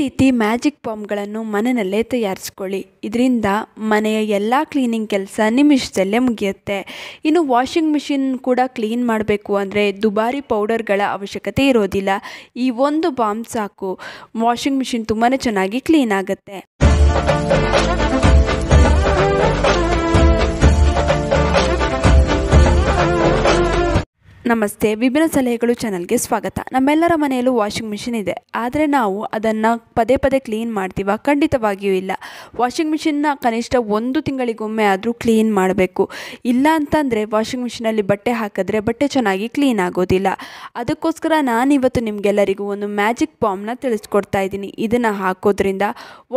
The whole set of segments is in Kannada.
ರೀತಿ ಮ್ಯಾಜಿಕ್ ಬಾಂಬ್ಗಳನ್ನು ಮನೆಯಲ್ಲೇ ತಯಾರಿಸ್ಕೊಳ್ಳಿ ಇದರಿಂದ ಮನೆಯ ಎಲ್ಲ ಕ್ಲೀನಿಂಗ್ ಕೆಲಸ ನಿಮಿಷದಲ್ಲೇ ಮುಗಿಯುತ್ತೆ ಇನ್ನು ವಾಷಿಂಗ್ ಮಿಷಿನ್ ಕೂಡ ಕ್ಲೀನ್ ಮಾಡಬೇಕು ಅಂದರೆ ದುಬಾರಿ ಪೌಡರ್ಗಳ ಅವಶ್ಯಕತೆ ಇರೋದಿಲ್ಲ ಈ ಒಂದು ಬಾಂಬ್ ಸಾಕು ವಾಷಿಂಗ್ ಮಿಷಿನ್ ತುಂಬಾ ಚೆನ್ನಾಗಿ ಕ್ಲೀನ್ ಆಗುತ್ತೆ ನಮಸ್ತೆ ವಿಭಿನ್ನ ಸಲಹೆಗಳು ಚಾನಲ್ಗೆ ಸ್ವಾಗತ ನಮ್ಮೆಲ್ಲರ ಮನೆಯಲ್ಲೂ ವಾಷಿಂಗ್ ಮಿಷಿನ್ ಇದೆ ಆದರೆ ನಾವು ಅದನ್ನು ಪದೇ ಪದೇ ಕ್ಲೀನ್ ಮಾಡ್ತೀವ ಖಂಡಿತವಾಗಿಯೂ ಇಲ್ಲ ವಾಷಿಂಗ್ ಮಿಷಿನ್ನ ಕನಿಷ್ಠ ಒಂದು ತಿಂಗಳಿಗೊಮ್ಮೆ ಆದರೂ ಕ್ಲೀನ್ ಮಾಡಬೇಕು ಇಲ್ಲ ಅಂತಂದರೆ ವಾಷಿಂಗ್ ಮಿಷಿನಲ್ಲಿ ಬಟ್ಟೆ ಹಾಕಿದ್ರೆ ಬಟ್ಟೆ ಚೆನ್ನಾಗಿ ಕ್ಲೀನ್ ಆಗೋದಿಲ್ಲ ಅದಕ್ಕೋಸ್ಕರ ನಾನಿವತ್ತು ನಿಮಗೆಲ್ಲರಿಗೂ ಒಂದು ಮ್ಯಾಜಿಕ್ ಬಾಂಬ್ನ ತಿಳಿಸ್ಕೊಡ್ತಾ ಇದ್ದೀನಿ ಇದನ್ನು ಹಾಕೋದ್ರಿಂದ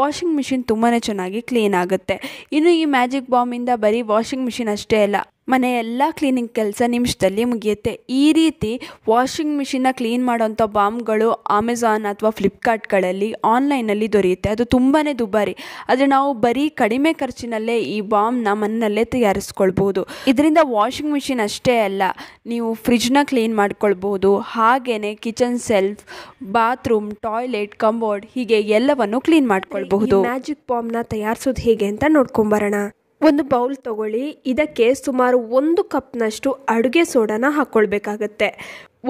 ವಾಷಿಂಗ್ ಮಿಷಿನ್ ತುಂಬಾ ಚೆನ್ನಾಗಿ ಕ್ಲೀನ್ ಆಗುತ್ತೆ ಇನ್ನು ಈ ಮ್ಯಾಜಿಕ್ ಬಾಂಬಿಂದ ಬರೀ ವಾಷಿಂಗ್ ಮಿಷಿನ್ ಅಷ್ಟೇ ಅಲ್ಲ ಮನೆ ಎಲ್ಲ ಕ್ಲೀನಿಂಗ್ ಕೆಲಸ ನಿಮಿಷದಲ್ಲಿ ಮುಗಿಯುತ್ತೆ ಈ ರೀತಿ ವಾಷಿಂಗ್ ಮಿಷಿನ್ನ ಕ್ಲೀನ್ ಮಾಡೋಂಥ ಬಾಂಬ್ಗಳು ಅಮೆಝಾನ್ ಅಥವಾ ಫ್ಲಿಪ್ಕಾರ್ಟ್ಗಳಲ್ಲಿ ಆನ್ಲೈನಲ್ಲಿ ದೊರೆಯುತ್ತೆ ಅದು ತುಂಬಾ ದುಬಾರಿ ಆದರೆ ನಾವು ಬರೀ ಕಡಿಮೆ ಖರ್ಚಿನಲ್ಲೇ ಈ ಬಾಂಬ್ನ ಮನೆಯಲ್ಲೇ ತಯಾರಿಸ್ಕೊಳ್ಬೋದು ಇದರಿಂದ ವಾಷಿಂಗ್ ಮಿಷಿನ್ ಅಷ್ಟೇ ಅಲ್ಲ ನೀವು ಫ್ರಿಜ್ನ ಕ್ಲೀನ್ ಮಾಡ್ಕೊಳ್ಬೋದು ಹಾಗೆಯೇ kitchen shelf bathroom toilet cupboard ಹೀಗೆ ಎಲ್ಲವನ್ನು ಕ್ಲೀನ್ ಮಾಡ್ಕೊಳ್ಬಹುದು ಮ್ಯಾಜಿಕ್ ಬಾಂಬ್ನ ತಯಾರಿಸೋದು ಹೇಗೆ ಅಂತ ನೋಡ್ಕೊಂಬರೋಣ ಒಂದು ಬೌಲ್ ತಗೊಳ್ಳಿ ಇದಕ್ಕೆ ಸುಮಾರು ಒಂದು ಕಪ್ನಷ್ಟು ಅಡುಗೆ ಸೋಡಾನ ಹಾಕ್ಕೊಳ್ಬೇಕಾಗತ್ತೆ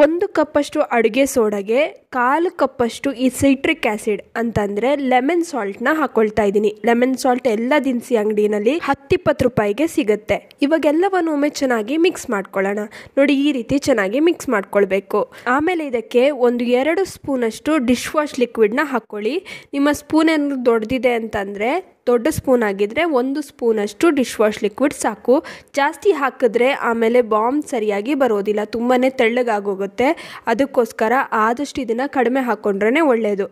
ಒಂದು ಕಪ್ಪಷ್ಟು ಅಡುಗೆ ಸೋಡಾಗೆ ಕಾಲು ಕಪ್ಪಷ್ಟು ಈ ಸಿಟ್ರಿಕ್ ಆ್ಯಸಿಡ್ ಅಂತಂದರೆ ಲೆಮನ್ ಸಾಲ್ಟ್ನ ಹಾಕ್ಕೊಳ್ತಾ ಇದ್ದೀನಿ ಲೆಮನ್ ಸಾಲ್ಟ್ ಎಲ್ಲ ದಿನಸಿ ಅಂಗಡಿನಲ್ಲಿ ಹತ್ತಿಪ್ಪತ್ತು ರೂಪಾಯಿಗೆ ಸಿಗುತ್ತೆ ಇವಾಗೆಲ್ಲವನ್ನೂ ಒಮ್ಮೆ ಚೆನ್ನಾಗಿ ಮಿಕ್ಸ್ ಮಾಡ್ಕೊಳ್ಳೋಣ ನೋಡಿ ಈ ರೀತಿ ಚೆನ್ನಾಗಿ ಮಿಕ್ಸ್ ಮಾಡ್ಕೊಳ್ಬೇಕು ಆಮೇಲೆ ಇದಕ್ಕೆ ಒಂದು ಎರಡು ಸ್ಪೂನಷ್ಟು ಡಿಶ್ ವಾಶ್ ಲಿಕ್ವಿಡ್ನ ಹಾಕ್ಕೊಳ್ಳಿ ನಿಮ್ಮ ಸ್ಪೂನ್ ಏನಾದ್ರು ದೊಡ್ಡದಿದೆ ಅಂತಂದರೆ ದೊಡ್ಡ ಸ್ಪೂನ್ ಆಗಿದ್ರೆ ಒಂದು ಸ್ಪೂನಷ್ಟು ಡಿಶ್ ವಾಶ್ ಲಿಕ್ವಿಡ್ ಸಾಕು ಜಾಸ್ತಿ ಹಾಕಿದ್ರೆ ಆಮೇಲೆ ಬಾಂಬ್ ಸರಿಯಾಗಿ ಬರೋದಿಲ್ಲ ತುಂಬಾ ತೆಳ್ಳಗಾಗೋಗುತ್ತೆ ಹೋಗುತ್ತೆ ಅದಕ್ಕೋಸ್ಕರ ಆದಷ್ಟು ಇದನ್ನು ಕಡಿಮೆ ಹಾಕ್ಕೊಂಡ್ರೇ ಒಳ್ಳೆಯದು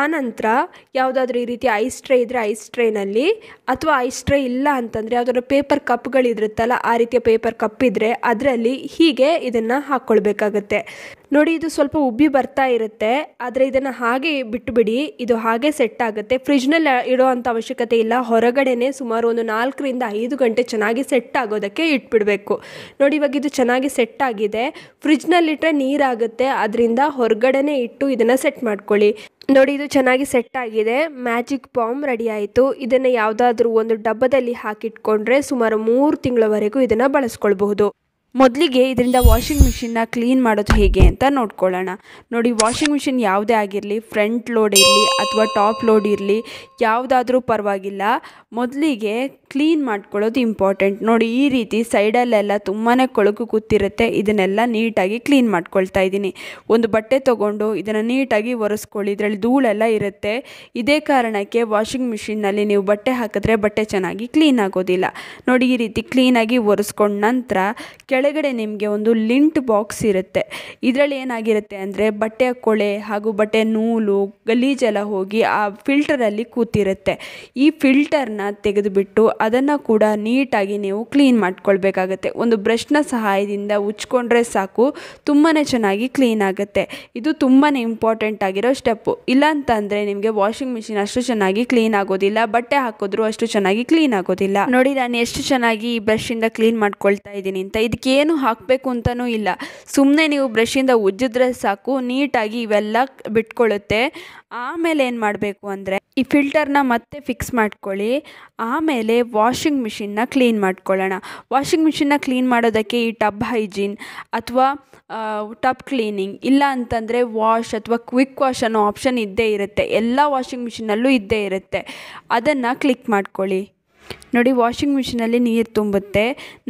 ಆನಂತರ ಯಾವುದಾದ್ರೂ ಈ ರೀತಿ ಐಸ್ ಟ್ರೇ ಇದ್ದರೆ ಐಸ್ ಟ್ರೇನಲ್ಲಿ ಅಥವಾ ಐಸ್ ಟ್ರೇ ಇಲ್ಲ ಅಂತಂದರೆ ಯಾವುದಾದ್ರು ಪೇಪರ್ ಕಪ್ಗಳಿರುತ್ತಲ್ಲ ಆ ರೀತಿಯ ಪೇಪರ್ ಕಪ್ ಇದ್ದರೆ ಅದರಲ್ಲಿ ಹೀಗೆ ಇದನ್ನು ಹಾಕ್ಕೊಳ್ಬೇಕಾಗತ್ತೆ ನೋಡಿ ಇದು ಸ್ವಲ್ಪ ಉಬ್ಬಿ ಬರ್ತಾ ಇರುತ್ತೆ ಆದರೆ ಇದನ್ನು ಹಾಗೆ ಬಿಟ್ಟುಬಿಡಿ ಇದು ಹಾಗೆ ಸೆಟ್ ಆಗುತ್ತೆ ಫ್ರಿಜ್ನಲ್ಲಿ ಇಡೋ ಅವಶ್ಯಕತೆ ಇಲ್ಲ ಹೊರಗಡೆನೆ ಸುಮಾರು ಒಂದು ನಾಲ್ಕರಿಂದ ಐದು ಗಂಟೆ ಚೆನ್ನಾಗಿ ಸೆಟ್ ಆಗೋದಕ್ಕೆ ಇಟ್ಬಿಡಬೇಕು ನೋಡಿ ಇವಾಗ ಇದು ಚೆನ್ನಾಗಿ ಸೆಟ್ ಆಗಿದೆ ಫ್ರಿಜ್ನಲ್ಲಿಟ್ಟರೆ ನೀರಾಗುತ್ತೆ ಅದರಿಂದ ಹೊರಗಡೆನೆ ಇಟ್ಟು ಇದನ್ನು ಸೆಟ್ ಮಾಡ್ಕೊಳ್ಳಿ ನೋಡಿ ಇದು ಚೆನ್ನಾಗಿ ಸೆಟ್ ಆಗಿದೆ ಮ್ಯಾಜಿಕ್ ಬಾಂಬ್ ರೆಡಿ ಆಯಿತು ಇದನ್ನು ಯಾವುದಾದ್ರೂ ಒಂದು ಡಬ್ಬದಲ್ಲಿ ಹಾಕಿಟ್ಕೊಂಡ್ರೆ ಸುಮಾರು ಮೂರು ತಿಂಗಳವರೆಗೂ ಇದನ್ನು ಬಳಸ್ಕೊಳ್ಬಹುದು ಮೊದಲಿಗೆ ಇದರಿಂದ ವಾಷಿಂಗ್ ಮಿಷಿನ್ನ ಕ್ಲೀನ್ ಮಾಡೋದು ಹೇಗೆ ಅಂತ ನೋಡ್ಕೊಳ್ಳೋಣ ನೋಡಿ ವಾಷಿಂಗ್ ಮಿಷಿನ್ ಯಾವುದೇ ಆಗಿರಲಿ ಫ್ರಂಟ್ ಲೋಡ್ ಇರಲಿ ಅಥವಾ ಟಾಪ್ ಲೋಡ್ ಇರಲಿ ಯಾವುದಾದ್ರೂ ಪರವಾಗಿಲ್ಲ ಮೊದಲಿಗೆ ಕ್ಲೀನ್ ಮಾಡ್ಕೊಳ್ಳೋದು ಇಂಪಾರ್ಟೆಂಟ್ ನೋಡಿ ಈ ರೀತಿ ಸೈಡಲ್ಲೆಲ್ಲ ತುಂಬಾ ಕೊಳಕು ಕೂತಿರುತ್ತೆ ಇದನ್ನೆಲ್ಲ ನೀಟಾಗಿ ಕ್ಲೀನ್ ಮಾಡ್ಕೊಳ್ತಾ ಇದ್ದೀನಿ ಒಂದು ಬಟ್ಟೆ ತೊಗೊಂಡು ಇದನ್ನು ನೀಟಾಗಿ ಒರೆಸ್ಕೊಳ್ಳಿ ಇದರಲ್ಲಿ ಧೂಳೆಲ್ಲ ಇರುತ್ತೆ ಇದೇ ಕಾರಣಕ್ಕೆ ವಾಷಿಂಗ್ ಮಿಷಿನ್ನಲ್ಲಿ ನೀವು ಬಟ್ಟೆ ಹಾಕಿದ್ರೆ ಬಟ್ಟೆ ಚೆನ್ನಾಗಿ ಕ್ಲೀನ್ ಆಗೋದಿಲ್ಲ ನೋಡಿ ಈ ರೀತಿ ಕ್ಲೀನಾಗಿ ಒರೆಸ್ಕೊಂಡ ನಂತರ ಕೆಳ ಕೆಳಗಡೆ ನಿಮಗೆ ಒಂದು ಲಿಂಟ್ ಬಾಕ್ಸ್ ಇರುತ್ತೆ ಇದರಲ್ಲಿ ಏನಾಗಿರುತ್ತೆ ಅಂದರೆ ಬಟ್ಟೆಯ ಕೊಳೆ ಹಾಗೂ ಬಟ್ಟೆ ನೂಲು ಗಲೀಜೆಲ್ಲ ಹೋಗಿ ಆ ಫಿಲ್ಟರಲ್ಲಿ ಕೂತಿರುತ್ತೆ ಈ ಫಿಲ್ಟರ್ನ ತೆಗೆದುಬಿಟ್ಟು ಅದನ್ನು ಕೂಡ ನೀಟಾಗಿ ನೀವು ಕ್ಲೀನ್ ಮಾಡ್ಕೊಳ್ಬೇಕಾಗತ್ತೆ ಒಂದು ಬ್ರಷ್ನ ಸಹಾಯದಿಂದ ಉಚ್ಕೊಂಡ್ರೆ ಸಾಕು ತುಂಬಾ ಚೆನ್ನಾಗಿ ಕ್ಲೀನ್ ಆಗುತ್ತೆ ಇದು ತುಂಬಾ ಇಂಪಾರ್ಟೆಂಟ್ ಆಗಿರೋ ಸ್ಟೆಪ್ಪು ಇಲ್ಲಾಂತಂದರೆ ನಿಮಗೆ ವಾಷಿಂಗ್ ಮಿಷಿನ್ ಅಷ್ಟು ಚೆನ್ನಾಗಿ ಕ್ಲೀನ್ ಆಗೋದಿಲ್ಲ ಬಟ್ಟೆ ಹಾಕಿದ್ರು ಅಷ್ಟು ಚೆನ್ನಾಗಿ ಕ್ಲೀನ್ ಆಗೋದಿಲ್ಲ ನೋಡಿ ನಾನು ಎಷ್ಟು ಚೆನ್ನಾಗಿ ಈ ಇಂದ ಕ್ಲೀನ್ ಮಾಡ್ಕೊಳ್ತಾ ಇದ್ದೀನಿ ಅಂತ ಇದಕ್ಕೆ ಏನು ಹಾಕಬೇಕು ಅಂತಲೂ ಇಲ್ಲ ಸುಮ್ಮನೆ ನೀವು ಬ್ರಷಿಂದ ಉಜ್ಜಿದ್ರೆ ಸಾಕು ನೀಟಾಗಿ ಇವೆಲ್ಲ ಬಿಟ್ಕೊಳ್ಳುತ್ತೆ ಆಮೇಲೆ ಏನು ಮಾಡಬೇಕು ಅಂದರೆ ಈ ಫಿಲ್ಟರ್ನ ಮತ್ತೆ ಫಿಕ್ಸ್ ಮಾಡ್ಕೊಳ್ಳಿ ಆಮೇಲೆ ವಾಷಿಂಗ್ ಮಿಷಿನ್ನ ಕ್ಲೀನ್ ಮಾಡ್ಕೊಳ್ಳೋಣ ವಾಷಿಂಗ್ ಮಿಷಿನ್ನ ಕ್ಲೀನ್ ಮಾಡೋದಕ್ಕೆ ಈ ಟಬ್ ಹೈಜೀನ್ ಅಥವಾ ಟಬ್ ಕ್ಲೀನಿಂಗ್ ಇಲ್ಲ ಅಂತಂದರೆ ವಾಶ್ ಅಥವಾ ಕ್ವಿಕ್ ವಾಶ್ ಅನ್ನೋ ಆಪ್ಷನ್ ಇದ್ದೇ ಇರುತ್ತೆ ಎಲ್ಲ ವಾಷಿಂಗ್ ಮಿಷಿನಲ್ಲೂ ಇದ್ದೇ ಇರುತ್ತೆ ಅದನ್ನು ಕ್ಲಿಕ್ ಮಾಡ್ಕೊಳ್ಳಿ ನೋಡಿ ವಾಷಿಂಗ್ ಮಿಷಿನಲ್ಲಿ ನೀರು ತುಂಬುತ್ತೆ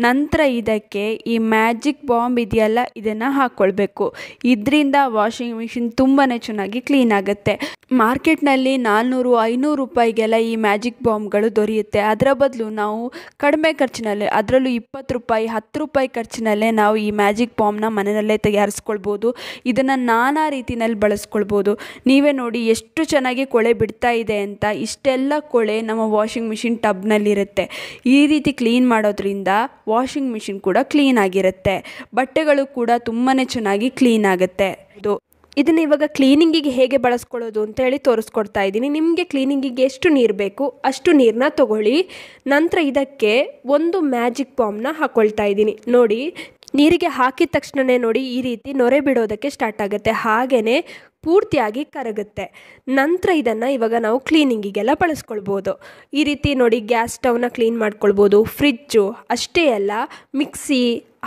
ನಂತರ ಇದಕ್ಕೆ ಈ ಮ್ಯಾಜಿಕ್ ಬಾಂಬ್ ಇದೆಯಲ್ಲ ಇದನ್ನು ಹಾಕ್ಕೊಳ್ಬೇಕು ಇದರಿಂದ ವಾಷಿಂಗ್ ಮಿಷಿನ್ ತುಂಬಾ ಚೆನ್ನಾಗಿ ಕ್ಲೀನ್ ಆಗುತ್ತೆ ಮಾರ್ಕೆಟ್ನಲ್ಲಿ ನಾಲ್ನೂರು ಐನೂರು ರೂಪಾಯಿಗೆಲ್ಲ ಈ ಮ್ಯಾಜಿಕ್ ಬಾಂಬ್ಗಳು ದೊರೆಯುತ್ತೆ ಅದರ ಬದಲು ನಾವು ಕಡಿಮೆ ಖರ್ಚಿನಲ್ಲಿ ಅದರಲ್ಲೂ ಇಪ್ಪತ್ತು ರೂಪಾಯಿ ಹತ್ತು ರೂಪಾಯಿ ಖರ್ಚಿನಲ್ಲೇ ನಾವು ಈ ಮ್ಯಾಜಿಕ್ ಬಾಂಬ್ನ ಮನೆಯಲ್ಲೇ ತಯಾರಿಸ್ಕೊಳ್ಬೋದು ಇದನ್ನು ನಾನಾ ರೀತಿಯಲ್ಲಿ ಬಳಸ್ಕೊಳ್ಬೋದು ನೀವೇ ನೋಡಿ ಎಷ್ಟು ಚೆನ್ನಾಗಿ ಕೊಳೆ ಬಿಡ್ತಾ ಇದೆ ಅಂತ ಇಷ್ಟೆಲ್ಲ ಕೊಳೆ ನಮ್ಮ ವಾಷಿಂಗ್ ಮಿಷಿನ್ ಟಬ್ನಲ್ಲಿ ಆಗಿರುತ್ತೆ ಈ ರೀತಿ ಕ್ಲೀನ್ ಮಾಡೋದ್ರಿಂದ ವಾಷಿಂಗ್ ಮಿಷಿನ್ ಕೂಡ ಕ್ಲೀನ್ ಆಗಿರುತ್ತೆ ಬಟ್ಟೆಗಳು ಕೂಡ ತುಂಬಾ ಚೆನ್ನಾಗಿ ಕ್ಲೀನ್ ಆಗುತ್ತೆ ಇದು ಇದನ್ನು ಇವಾಗ ಕ್ಲೀನಿಂಗಿಗೆ ಹೇಗೆ ಬಳಸ್ಕೊಳ್ಳೋದು ಅಂತ ಹೇಳಿ ತೋರಿಸ್ಕೊಡ್ತಾ ಇದ್ದೀನಿ ನಿಮಗೆ ಕ್ಲೀನಿಂಗಿಗೆ ಎಷ್ಟು ನೀರು ಬೇಕು ಅಷ್ಟು ನೀರನ್ನ ತಗೊಳ್ಳಿ ನಂತರ ಇದಕ್ಕೆ ಒಂದು ಮ್ಯಾಜಿಕ್ ಬಾಂಬ್ನ ಹಾಕ್ಕೊಳ್ತಾ ಇದ್ದೀನಿ ನೋಡಿ ನೀರಿಗೆ ಹಾಕಿದ ತಕ್ಷಣವೇ ನೋಡಿ ಈ ರೀತಿ ನೊರೆ ಬಿಡೋದಕ್ಕೆ ಸ್ಟಾರ್ಟ್ ಆಗುತ್ತೆ ಹಾಗೆಯೇ ಪೂರ್ತಿಯಾಗಿ ಕರಗುತ್ತೆ ನಂತರ ಇದನ್ನು ಇವಾಗ ನಾವು ಕ್ಲೀನಿಂಗಿಗೆಲ್ಲ ಬಳಸ್ಕೊಳ್ಬೋದು ಈ ರೀತಿ ನೋಡಿ ಗ್ಯಾಸ್ ಸ್ಟವ್ನ ಕ್ಲೀನ್ ಮಾಡ್ಕೊಳ್ಬೋದು ಫ್ರಿಜ್ಜು ಅಷ್ಟೇ ಅಲ್ಲ ಮಿಕ್ಸಿ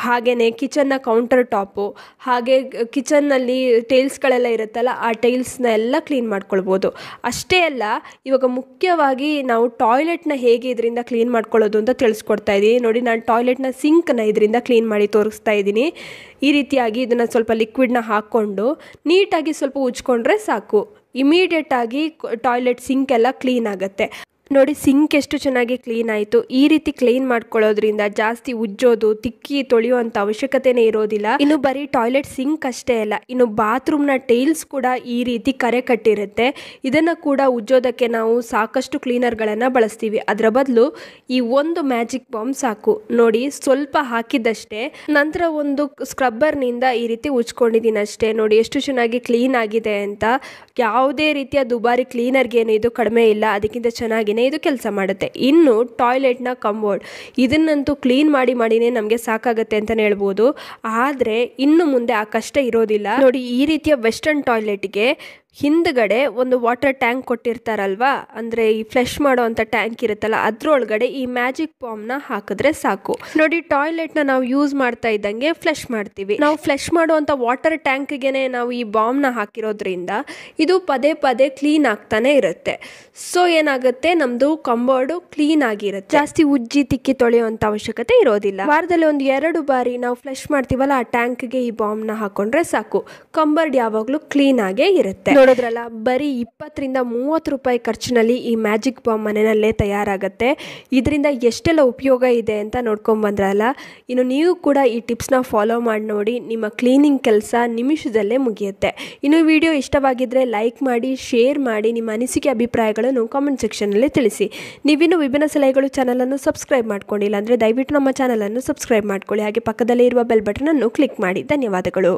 ಹಾಗೆಯೇ ಕಿಚನ್ನ ಕೌಂಟರ್ ಟಾಪು ಹಾಗೆ ಕಿಚನ್ನಲ್ಲಿ ಟೈಲ್ಸ್ಗಳೆಲ್ಲ ಇರುತ್ತಲ್ಲ ಆ ಟೈಲ್ಸ್ನ ಎಲ್ಲ ಕ್ಲೀನ್ ಮಾಡ್ಕೊಳ್ಬೋದು ಅಷ್ಟೇ ಅಲ್ಲ ಇವಾಗ ಮುಖ್ಯವಾಗಿ ನಾವು ಟಾಯ್ಲೆಟ್ನ ಹೇಗೆ ಇದರಿಂದ ಕ್ಲೀನ್ ಮಾಡ್ಕೊಳ್ಳೋದು ಅಂತ ತಿಳಿಸ್ಕೊಡ್ತಾ ಇದ್ದೀನಿ ನೋಡಿ ನಾನು ಟಾಯ್ಲೆಟ್ನ ಸಿಂಕ್ನ ಇದರಿಂದ ಕ್ಲೀನ್ ಮಾಡಿ ತೋರಿಸ್ತಾ ಇದ್ದೀನಿ ಈ ರೀತಿಯಾಗಿ ಇದನ್ನು ಸ್ವಲ್ಪ ಲಿಕ್ವಿಡ್ನ ಹಾಕ್ಕೊಂಡು ನೀಟಾಗಿ ಸ್ವಲ್ಪ ಉಜ್ಕೊಂಡ್ರೆ ಸಾಕು ಇಮಿಡಿಯೇಟಾಗಿ ಟಾಯ್ಲೆಟ್ ಸಿಂಕ್ ಎಲ್ಲ ಕ್ಲೀನ್ ಆಗುತ್ತೆ ನೋಡಿ ಸಿಂಕ್ ಎಷ್ಟು ಚೆನ್ನಾಗಿ ಕ್ಲೀನ್ ಆಯಿತು ಈ ರೀತಿ ಕ್ಲೀನ್ ಮಾಡ್ಕೊಳ್ಳೋದ್ರಿಂದ ಜಾಸ್ತಿ ಉಜ್ಜೋದು ತಿಕ್ಕಿ ತೊಳೆಯುವಂಥ ಅವಶ್ಯಕತೆನೇ ಇರೋದಿಲ್ಲ ಇನ್ನು ಬರೀ ಟಾಯ್ಲೆಟ್ ಸಿಂಕ್ ಅಷ್ಟೇ ಅಲ್ಲ ಇನ್ನು ಬಾತ್ರೂಮ್ನ ಟೈಲ್ಸ್ ಕೂಡ ಈ ರೀತಿ ಕರೆ ಕಟ್ಟಿರುತ್ತೆ ಇದನ್ನು ಕೂಡ ಉಜ್ಜೋದಕ್ಕೆ ನಾವು ಸಾಕಷ್ಟು ಕ್ಲೀನರ್ಗಳನ್ನು ಬಳಸ್ತೀವಿ ಅದರ ಬದಲು ಈ ಒಂದು ಮ್ಯಾಜಿಕ್ ಬಾಂಬ್ ಸಾಕು ನೋಡಿ ಸ್ವಲ್ಪ ಹಾಕಿದಷ್ಟೇ ನಂತರ ಒಂದು ಸ್ಕ್ರಬ್ಬರ್ನಿಂದ ಈ ರೀತಿ ಉಜ್ಕೊಂಡಿದ್ದೀನಿ ಅಷ್ಟೇ ನೋಡಿ ಎಷ್ಟು ಚೆನ್ನಾಗಿ ಕ್ಲೀನ್ ಆಗಿದೆ ಅಂತ ಯಾವುದೇ ರೀತಿಯ ದುಬಾರಿ ಕ್ಲೀನರ್ಗೇನು ಇದು ಕಡಿಮೆ ಇಲ್ಲ ಅದಕ್ಕಿಂತ ಚೆನ್ನಾಗಿನೇ ಇದು ಕೆಲಸ ಮಾಡುತ್ತೆ ಇನ್ನು ಟಾಯ್ಲೆಟ್ನ ಕಂಬೋರ್ಡ್ ಇದನ್ನಂತೂ ಕ್ಲೀನ್ ಮಾಡಿ ಮಾಡಿನೇ ನಮಗೆ ಸಾಕಾಗುತ್ತೆ ಅಂತಲೇ ಹೇಳ್ಬೋದು ಆದರೆ ಇನ್ನು ಮುಂದೆ ಆ ಕಷ್ಟ ಇರೋದಿಲ್ಲ ನೋಡಿ ಈ ರೀತಿಯ ವೆಸ್ಟರ್ನ್ ಟಾಯ್ಲೆಟ್ಗೆ ಹಿಂದ್ಗಡೆ ಒಂದು ವಾಟರ್ ಟ್ಯಾಂಕ್ ಕೊಟ್ಟಿರ್ತಾರಲ್ವಾ ಅಂದರೆ ಈ ಫ್ಲಶ್ ಮಾಡೋ ಟ್ಯಾಂಕ್ ಇರುತ್ತಲ್ಲ ಅದ್ರೊಳಗಡೆ ಈ ಮ್ಯಾಜಿಕ್ ಬಾಂಬ್ನ ಹಾಕಿದ್ರೆ ಸಾಕು ನೋಡಿ ಟಾಯ್ಲೆಟ್ನ ನಾವು ಯೂಸ್ ಮಾಡ್ತಾ ಇದ್ದಂಗೆ ಫ್ಲಶ್ ಮಾಡ್ತೀವಿ ನಾವು ಫ್ಲಶ್ ಮಾಡುವಂಥ ವಾಟರ್ ಟ್ಯಾಂಕ್ಗೆ ನಾವು ಈ ಬಾಂಬ್ನ ಹಾಕಿರೋದ್ರಿಂದ ಇದು ಪದೇ ಪದೇ ಕ್ಲೀನ್ ಆಗ್ತಾನೆ ಇರುತ್ತೆ ಸೊ ಏನಾಗುತ್ತೆ ನಮ್ಮದು ಕಂಬೋರ್ಡು ಕ್ಲೀನ್ ಆಗಿರುತ್ತೆ ಜಾಸ್ತಿ ಉಜ್ಜಿ ತಿಕ್ಕಿ ತೊಳೆಯುವಂಥ ಅವಶ್ಯಕತೆ ಇರೋದಿಲ್ಲ ವಾರದಲ್ಲಿ ಒಂದು ಎರಡು ಬಾರಿ ನಾವು ಫ್ಲಶ್ ಮಾಡ್ತೀವಲ್ಲ ಆ ಗೆ ಈ ಬಾಂಬ್ನ ಹಾಕೊಂಡ್ರೆ ಸಾಕು ಕಂಬರ್ಡ್ ಯಾವಾಗಲೂ ಕ್ಲೀನ್ ಆಗೇ ಇರುತ್ತೆ ನೋಡಿದ್ರಲ್ಲ ಬರೀ ಇಪ್ಪತ್ತರಿಂದ ಮೂವತ್ತು ರೂಪಾಯಿ ಖರ್ಚಿನಲ್ಲಿ ಈ ಮ್ಯಾಜಿಕ್ ಬಾಂಬ್ ಮನೆಯಲ್ಲೇ ತಯಾರಾಗುತ್ತೆ ಇದರಿಂದ ಎಷ್ಟೆಲ್ಲ ಉಪಯೋಗ ಇದೆ ಅಂತ ನೋಡ್ಕೊಂಬಂದ್ರಲ್ಲ ಇನ್ನು ನೀವು ಕೂಡ ಈ ಟಿಪ್ಸ್ನ ಫಾಲೋ ಮಾಡಿ ನೋಡಿ ನಿಮ್ಮ ಕ್ಲೀನಿಂಗ್ ಕೆಲಸ ನಿಮಿಷದಲ್ಲೇ ಮುಗಿಯುತ್ತೆ ಇನ್ನು ವಿಡಿಯೋ ಇಷ್ಟವಾಗಿದ್ದರೆ ಲೈಕ್ ಮಾಡಿ ಶೇರ್ ಮಾಡಿ ನಿಮ್ಮ ಅನಿಸಿಕೆ ಅಭಿಪ್ರಾಯಗಳನ್ನು ಕಾಮೆಂಟ್ ಸೆಕ್ಷನಲ್ಲಿ ತಿಳಿಸಿ ನೀವಿನ್ನೂ ವಿಭಿನ್ನ ಸಲಹೆಗಳು ಚಾನಲನ್ನು ಸಬ್ಸ್ಕ್ರೈಬ್ ಮಾಡ್ಕೊಂಡಿಲ್ಲ ಅಂದರೆ ದಯವಿಟ್ಟು ನಮ್ಮ ಚಾನಲನ್ನು ಸಬ್ಸ್ಕ್ರೈಬ್ ಮಾಡ್ಕೊಳ್ಳಿ ಹಾಗೆ ಪಕ್ಕದಲ್ಲೇ ಇರುವ ಬೆಲ್ ಬಟನನ್ನು ಕ್ಲಿಕ್ ಮಾಡಿ ಧನ್ಯವಾದಗಳು